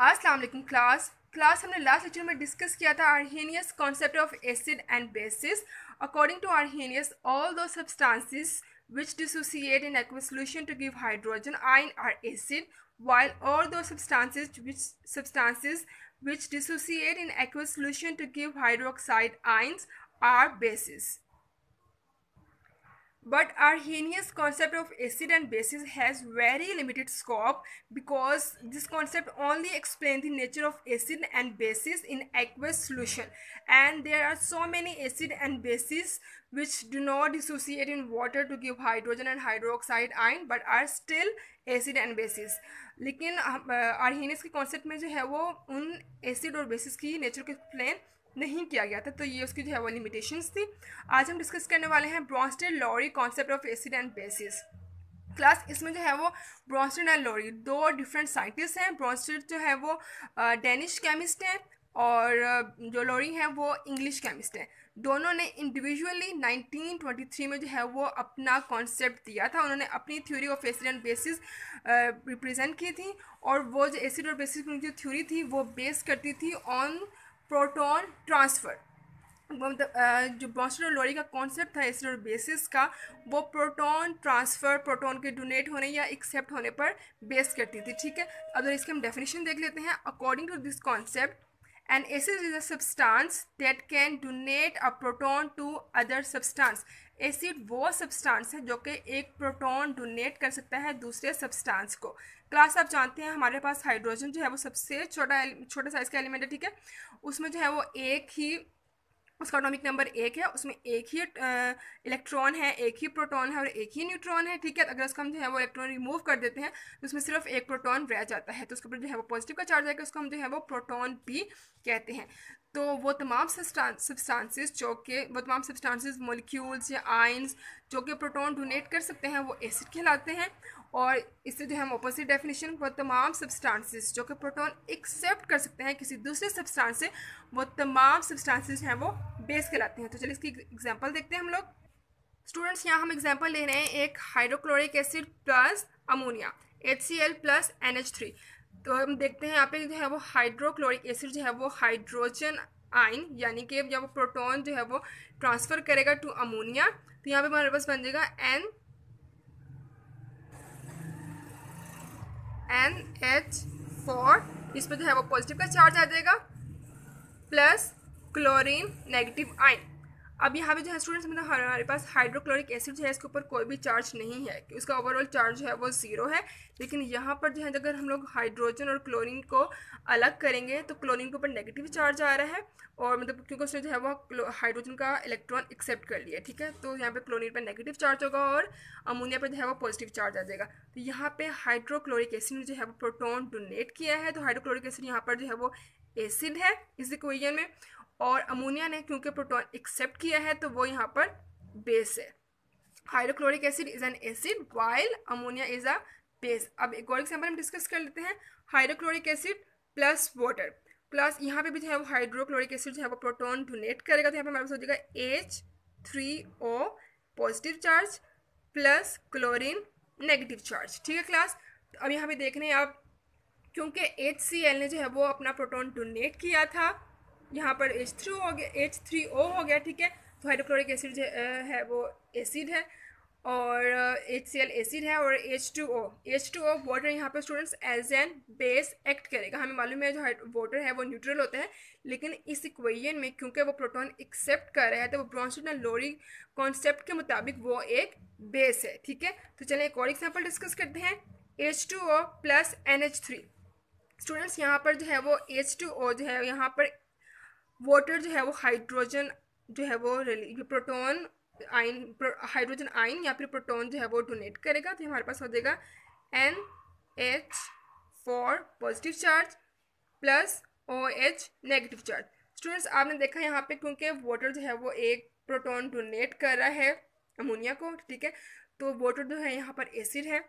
अस्सलाम वालेकुम class class हमने लास्ट लेक्चर में डिस्कस किया था Arrhenius concept of acid and bases according to Arrhenius all दो substances which dissociate in aqueous solution to give hydrogen ion are acid while all those substances which substances which dissociate in aqueous solution to give hydroxide ions are bases But our heinous concept of acid and bases has very limited scope because this concept only explains the nature of acid and bases in aqueous solution and there are so many acid and bases which do not dissociate in water to give hydrogen and hydroxide ion but are still acid and bases लेकिन Arrhenius के concept में जो है वो उन acid और basis की nature को एक्सप्लेन नहीं किया गया था तो ये उसकी जो है वो लिमिटेशंस थी आज हम डिस्कस करने वाले हैं Bronsted Lowry concept of acid and bases class इसमें जो है वो ब्रॉन्स्टेड एंड लॉरी दो डिफरेंट साइंटिस्ट हैं ब्रॉन्स्टेड जो है वो डेनिश केमिस्ट हैं और जो लॉरी हैं वो इंग्लिश केमिस्ट हैं दोनों ने इंडिविजुअली 1923 में जो है वो अपना कॉन्सेप्ट दिया था उन्होंने अपनी theory of acid and bases represent की थी और वो जो एसिड और बेसिस की जो थ्योरी थी वो बेस करती थी ऑन प्रोटॉन ट्रांसफ़र मतलब, जो बॉस्टर और लोरी का कॉन्सेप्ट था एसिड बेसिस का वो प्रोटॉन ट्रांसफ़र प्रोटॉन के डोनेट होने या एक्सेप्ट होने पर बेस करती थी ठीक है अब इसके हम डेफिनेशन देख लेते हैं according to this concept and acid is a substance that can donate a proton to other substance acid वो सब्सटेंस है जो कि एक प्रोटॉन डोनेट कर सकता है दूसरे सब्सटेंस को क्लास आप जानते हैं हमारे पास हाइड्रोजन जो है वो सबसे छोटा छोटे साइज़ का एलिमेंट है ठीक है उसमें जो है वो एक ही उसका अटोमिक नंबर एक है उसमें एक ही इलेक्ट्रॉन है एक ही प्रोटॉन है और एक ही न्यूट्रॉन है ठीक है अगर उसका हम जो है वो इलेक्ट्रॉन रिमूव कर देते हैं तो उसमें सिर्फ एक प्रोटॉन रह जाता है तो उसके ऊपर जो है वो पॉजिटिव का चार्ज आएगा उसको हम जो है वो प्रोटॉन भी कहते हैं तो वो तमाम सब्सटेंसेस जो कि वो तमाम सब्सटेंसेस मोलिक्यूल्स या आइन्स जो कि प्रोटॉन डोनेट कर सकते हैं वो एसिड कहलाते हैं और इससे जो है हम अपोजिट डेफिनेशन वो तमाम सब्सटेंसेस जो कि प्रोटॉन एक्सेप्ट कर सकते हैं किसी दूसरे सब्सटेंस से वो तमाम सब्सटेंसेस हैं वो बेस कहलाते हैं तो चलिए इसकी एग्जाम्पल देखते हैं हम लोग स्टूडेंट्स यहाँ हम एग्जाम्पल ले रहे हैं एक hydrochloric acid plus ammonia H C L plus N H three तो हम देखते हैं यहाँ पे जो है वो हाइड्रोक्लोरिक एसिड जो है वो हाइड्रोजन आइन यानी कि जब वो प्रोटॉन जो है वो ट्रांसफ़र करेगा टू अमोनिया तो यहाँ पे हमारे पास बन जाएगा एन एन एच फोर इस पर जो है वो पॉजिटिव का चार्ज आ जाएगा प्लस क्लोरीन नेगेटिव आइन अब यहाँ पे जो है स्टूडेंट्स मतलब हमारे पास हाइड्रोक्लोरिक एसिड जो है इसके ऊपर कोई भी चार्ज नहीं है कि उसका ओवरऑल चार्ज जो है वो ज़ीरो है लेकिन यहाँ पर जो है अगर हम लोग हाइड्रोजन और क्लोरीन को अलग करेंगे तो क्लोरीन के ऊपर नेगेटिव चार्ज आ रहा है और मतलब क्योंकि उसने जो है वो हाइड्रोजन का इलेक्ट्रॉन एक्सेप्ट कर लिया ठीक है तो यहाँ पर क्लोरिन पर नेगेटिव चार्ज होगा और अमोनिया पर जो है वो पॉजिटिव चार्ज आ जाएगा तो यहाँ पर हाइड्रोक्लोरिक एसिड ने जो है वो प्रोटोन डोनेट किया है तो हाइड्रोक्लोरिक एसिड यहाँ पर जो है वो एसिड है इस इक्वेजन में और अमोनिया ने क्योंकि प्रोटॉन एक्सेप्ट किया है तो वो यहाँ पर बेस है hydrochloric acid is an acid while ammonia is a base अब एक और एग्जाम्पल हम डिस्कस कर लेते हैं hydrochloric acid plus water plus यहाँ पे भी जो है वो हाइड्रोक्लोरिक एसिड जो है वो प्रोटोन डोनेट करेगा तो यहाँ पे हमारे पास हो जाएगा H three O positive charge plus chlorine negative charge ठीक है क्लास तो अब यहाँ पे देख रहे हैं आप क्योंकि एच सी एल ने जो है वो अपना प्रोटोन डोनेट किया था यहाँ पर एच थ्री हो गया एच थ्री ओ हो गया ठीक है तो हाइड्रोक्लोरिक एसिड है वो एसिड है और एच सी एल एसिड है और H two O H two O water यहाँ पर students as an base act करेगा हमें मालूम है जो वाटर है वो न्यूट्रल होता है लेकिन इस इक्वेशन में क्योंकि वो प्रोटॉन एक्सेप्ट कर रहा है तो वो ब्रॉन्सिड एंड लोरी कॉन्सेप्ट के मुताबिक वो एक बेस है ठीक है तो चलें एक और एग्जाम्पल डिस्कस करते हैं H two O plus N H three students यहाँ पर जो है वो एच टू ओ जो है यहाँ पर वाटर जो है वो हाइड्रोजन जो है वो प्रोटोन आयन हाइड्रोजन आयन या फिर प्रोटोन जो है वो डोनेट करेगा तो हमारे पास हो जाएगा N H four positive charge plus O H negative charge students आपने देखा यहाँ पे क्योंकि वाटर जो है वो एक प्रोटोन डोनेट कर रहा है अमोनिया को ठीक है तो वाटर जो है यहाँ पर एसिड है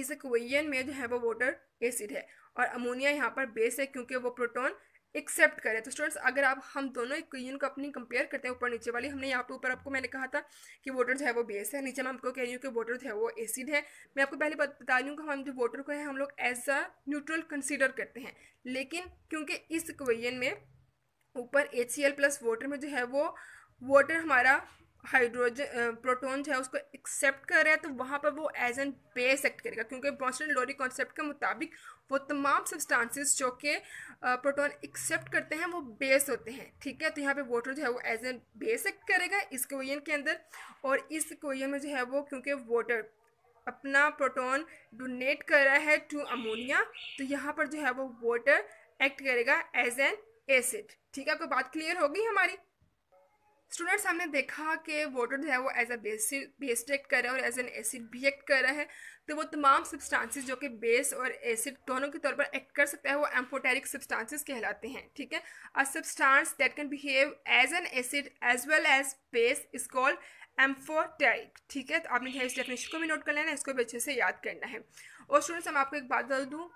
इस क्वेन में जो है वो वाटर एसिड है और अमोनिया यहाँ पर बेस है क्योंकि वो प्रोटोन एक्सेप्ट करें तो स्टूडेंट्स अगर आप हम दोनों इक्वेशन को अपनी कंपेयर करते हैं ऊपर नीचे वाली हमने यहाँ पे ऊपर आपको मैंने कहा था कि वोटर जो है वो बेस है नीचे मैं आपको कह रही हूँ कि वोटर जो है वो एसिड है मैं आपको पहले बता रही हूँ कि हम जो वोटर को है हम लोग एज अ न्यूट्रल कंसिडर करते हैं लेकिन क्योंकि इस इक्वेशन में ऊपर H C L plus water में जो है वो वाटर हमारा हाइड्रोजन प्रोटॉन्स है उसको एक्सेप्ट कर रहा है तो वहाँ पर वो एज एन बेस एक्ट करेगा क्योंकि बॉन्स्टन लोरी कॉन्सेप्ट के मुताबिक वो तमाम सब्सटेंसेस जो कि प्रोटोन एक्सेप्ट करते हैं वो बेस होते हैं ठीक है तो यहाँ पे वाटर जो है वो एज एन बेस एक्ट करेगा इस क्वेश्चन के अंदर और इस क्वेश्चन में जो है वो क्योंकि वाटर अपना प्रोटोन डोनेट कर रहा है टू अमोनिया तो यहाँ पर जो है वो वाटर एक्ट करेगा एज एन एसिड ठीक है आपको बात क्लियर हो गई हमारी स्टूडेंट्स हमने देखा कि वाटर जो है वो as a basic base act कर रहा है और एज एन एसिड भी एक्ट कर रहा है तो वो तमाम सब्सटेंसेस जो कि बेस और एसिड दोनों के तौर पर एक्ट कर सकता है वो एम्फोटेरिक सब्सटेंसेस कहलाते हैं ठीक है a substance that can behave as an acid as well as base is called amphoteric ठीक है तो आपने इस डेफिनेशन को भी नोट कर लेना है इसको भी अच्छे से याद करना है और स्टूडेंट्स हम आपको एक बात बता दूँ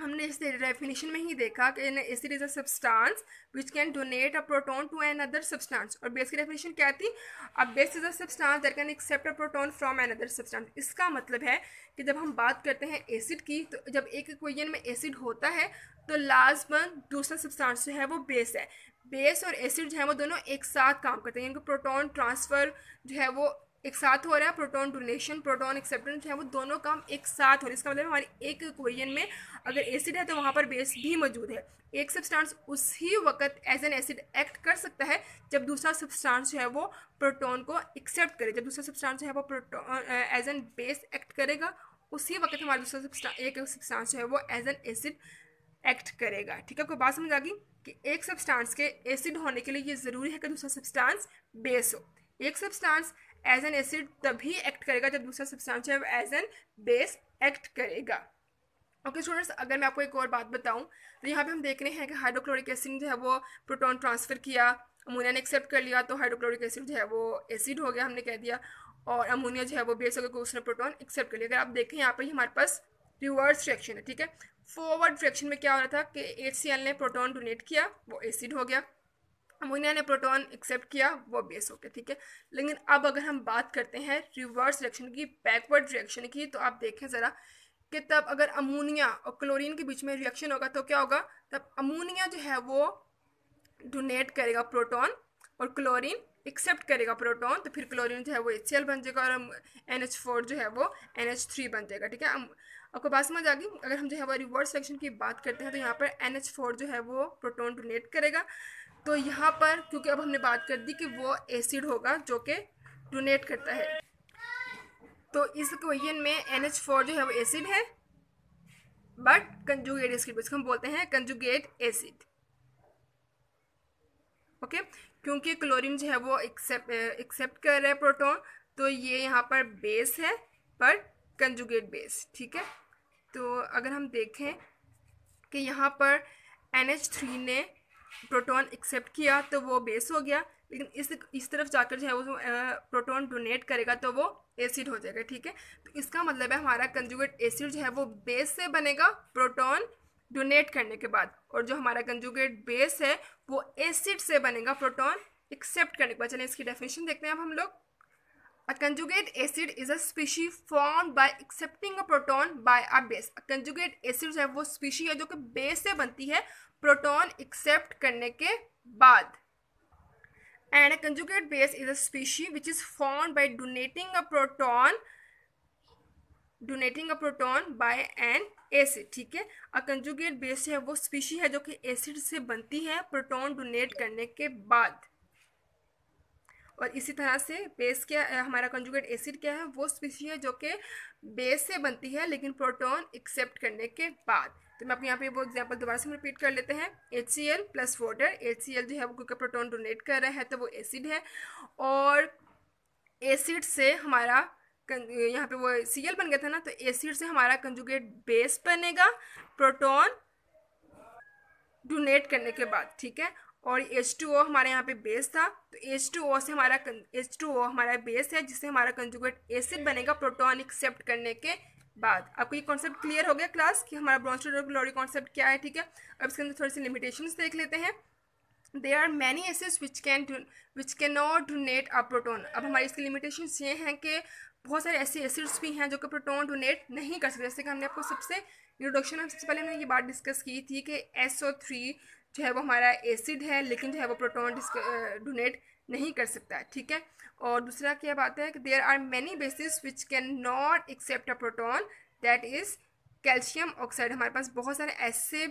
हमने इस डेफिनेशन में ही देखा कि इस is a substance which can donate a proton to an other substance और बेस की डेफिनेशन क्या थी अब base is a substance that can accept a proton from an other substance इसका मतलब है कि जब हम बात करते हैं एसिड की तो जब एक इक्वेशन में एसिड होता है तो लास्ट वन दूसरा सब्सटेंस जो है वो बेस है बेस और एसिड जो है वो दोनों एक साथ काम करते हैं इनको प्रोटॉन ट्रांसफ़र जो है वो एक साथ हो रहा है प्रोटॉन डोनेशन प्रोटॉन एक्सेप्टेंस है वो दोनों काम एक साथ हो रहा है इसका मतलब हमारे एक क्वेश्चन में अगर एसिड है तो वहाँ पर बेस भी मौजूद है एक सब्सटेंस उसी वक्त एज एन एसिड एक्ट कर सकता है जब दूसरा सब्सटेंस जो है वो प्रोटॉन को एक्सेप्ट करे जब दूसरा सब्सटेंस जो है वो proton as an base act करेगा उसी वक्त हमारा दूसरा एक सब्सटेंस जो है वो एज एन एसिड एक्ट करेगा ठीक है आपको बात समझ आ गई कि एक सब्सटेंस के एसिड होने के लिए ये ज़रूरी है कि दूसरा सब्सटेंस बेस हो एक सब्सटेंस एज एन एसिड तभी एक्ट करेगा जब दूसरा सब्सटेंस है एज एन बेस एक्ट करेगा ओके okay, स्टूडेंट्स अगर मैं आपको एक और बात बताऊं तो यहाँ पे हम देख रहे हैं कि हाइड्रोक्लोरिक एसिड जो है वो प्रोटॉन ट्रांसफ़र किया अमोनिया ने एक्सेप्ट कर लिया तो हाइड्रोक्लोरिक एसिड जो है वो एसिड हो गया हमने कह दिया और अमोनिया जो है वो बेस हो गया उसने प्रोटॉन एक्सेप्ट कर लिया अगर आप देखें यहाँ पर ही हमारे पास रिवर्स रिएक्शन है ठीक है फॉरवर्ड रिएक्शन में क्या हो रहा था कि एच ने प्रोटॉन डोनेट किया वो एसिड हो गया अमोनिया ने प्रोटॉन एक्सेप्ट किया वो बेस हो गया ठीक है लेकिन अब अगर हम बात करते हैं रिवर्स रिएक्शन की बैकवर्ड रिएक्शन की तो आप देखें ज़रा कि तब अगर अमोनिया और क्लोरीन के बीच में रिएक्शन होगा तो क्या होगा तब अमोनिया जो है वो डोनेट करेगा प्रोटॉन और क्लोरीन एक्सेप्ट करेगा प्रोटॉन तो फिर क्लोरीन जो है वो एच बन जाएगा और हम एन जो है वो एन बन जाएगा ठीक है आपको बात समझ आ गई अगर हम जो है वो रिवर्स सेक्शन की बात करते हैं तो यहाँ पर एन जो है वो प्रोटोन डोनेट करेगा तो यहाँ पर क्योंकि अब हमने बात कर दी कि वो एसिड होगा जो कि डोनेट करता है तो इस क्वेश्चन में एन जो है वो एसिड है बट कंजुगेट एसिड हम बोलते हैं कंजुगेट एसिड ओके क्योंकि क्लोरीन जो है वो एक्सेप्ट एक्सेप्ट कर रहा है प्रोटोन तो ये यहाँ पर बेस है पर कंजुगेट बेस ठीक है तो अगर हम देखें कि यहाँ पर एन थ्री ने प्रोटॉन एक्सेप्ट किया तो वो बेस हो गया लेकिन इस इस तरफ जाकर जो है वो प्रोटॉन डोनेट करेगा तो वो एसिड हो जाएगा ठीक है तो इसका मतलब है हमारा कंजुगेट एसिड जो है वो बेस से बनेगा प्रोटॉन डोनेट करने के बाद और जो हमारा कंजुगेट बेस है वो एसिड से बनेगा प्रोटॉन एक्सेप्ट करने के बाद चलिए इसकी डेफिनेशन देखते हैं अब हम लोग a conjugate acid is a species form by accepting a proton by a base a conjugate acid जो है वो स्पीशी है जो कि बेस से बनती है प्रोटॉन एक्सेप्ट करने के बाद and a conjugate base is a species which is formed by donating a proton donating a proton by an acid ठीक है अ कंजुगेट बेस है वो स्पीशी है जो कि एसिड से बनती है प्रोटोन डोनेट करने के बाद और इसी तरह से बेस क्या हमारा कंजुगेट एसिड क्या है वो स्पीशी है जो कि बेस से बनती है लेकिन प्रोटोन एक्सेप्ट करने के बाद तो मैं अपने यहाँ पे वो एग्जांपल दोबारा से रिपीट कर लेते हैं H C L plus water H C L जो है वो क्योंकि प्रोटोन डोनेट कर रहा है तो वो एसिड है और एसिड से हमारा यहाँ पे वो सी बन गया था ना तो एसिड से हमारा कंजुगेट बेस बनेगा प्रोटोन डोनेट करने के बाद ठीक है और एच टू ओ हमारे यहाँ पे बेस था तो एच टू ओ से हमारा एच टू ओ हमारा बेस है जिससे हमारा कंजुगेट एसिड बनेगा प्रोटोन एक्सेप्ट करने के बाद आपको ये कॉन्सेप्ट क्लियर हो गया क्लास कि हमारा ब्रॉन्स्टेड ग्लोरी कॉन्सेप्ट क्या है ठीक है अब इसके अंदर थोड़ी सी लिमिटेशंस देख लेते हैं देर आर मैनी एसेस which can which can not donate a proton अब हमारी इसकी लिमिटेशन ये हैं कि बहुत सारे ऐसे एसिड्स भी हैं जो कि प्रोटोन डोनेट नहीं कर सकते जैसे कि हमने आपको सबसे इंट्रोडक्शन में सबसे पहले हमने ये बात डिस्कस की थी कि एस ओ थ्री जो है वो हमारा एसिड है लेकिन जो है वो प्रोटोन डोनेट नहीं कर सकता है ठीक है और दूसरा क्या बात है कि there are many bases which can not accept a proton that is calcium oxide हमारे पास बहुत सारे ऐसे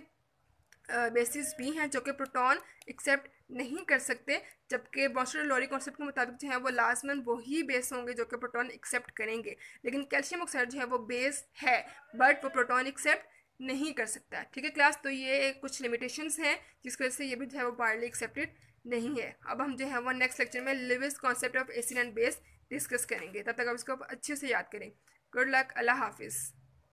बेसिस भी हैं जो कि प्रोटॉन एक्सेप्ट नहीं कर सकते जबकि बॉस्टर लोरी कॉन्सेप्ट के मुताबिक जो है वो लाजमन वही बेस होंगे जो कि प्रोटॉन एक्सेप्ट करेंगे लेकिन कैल्शियम ऑक्साइड जो है वो बेस है बट वो प्रोटॉन एक्सेप्ट नहीं कर सकता ठीक है क्लास तो ये कुछ लिमिटेशंस हैं जिसकी वजह से ये भी जो है वो बारली एक्सेप्टेड नहीं है अब हम जो है वो नेक्स्ट लेक्चर में Lewis concept of acid and base discuss करेंगे तब तक आप इसको अच्छे से याद करें गुड लक अल्लाह हाफिज़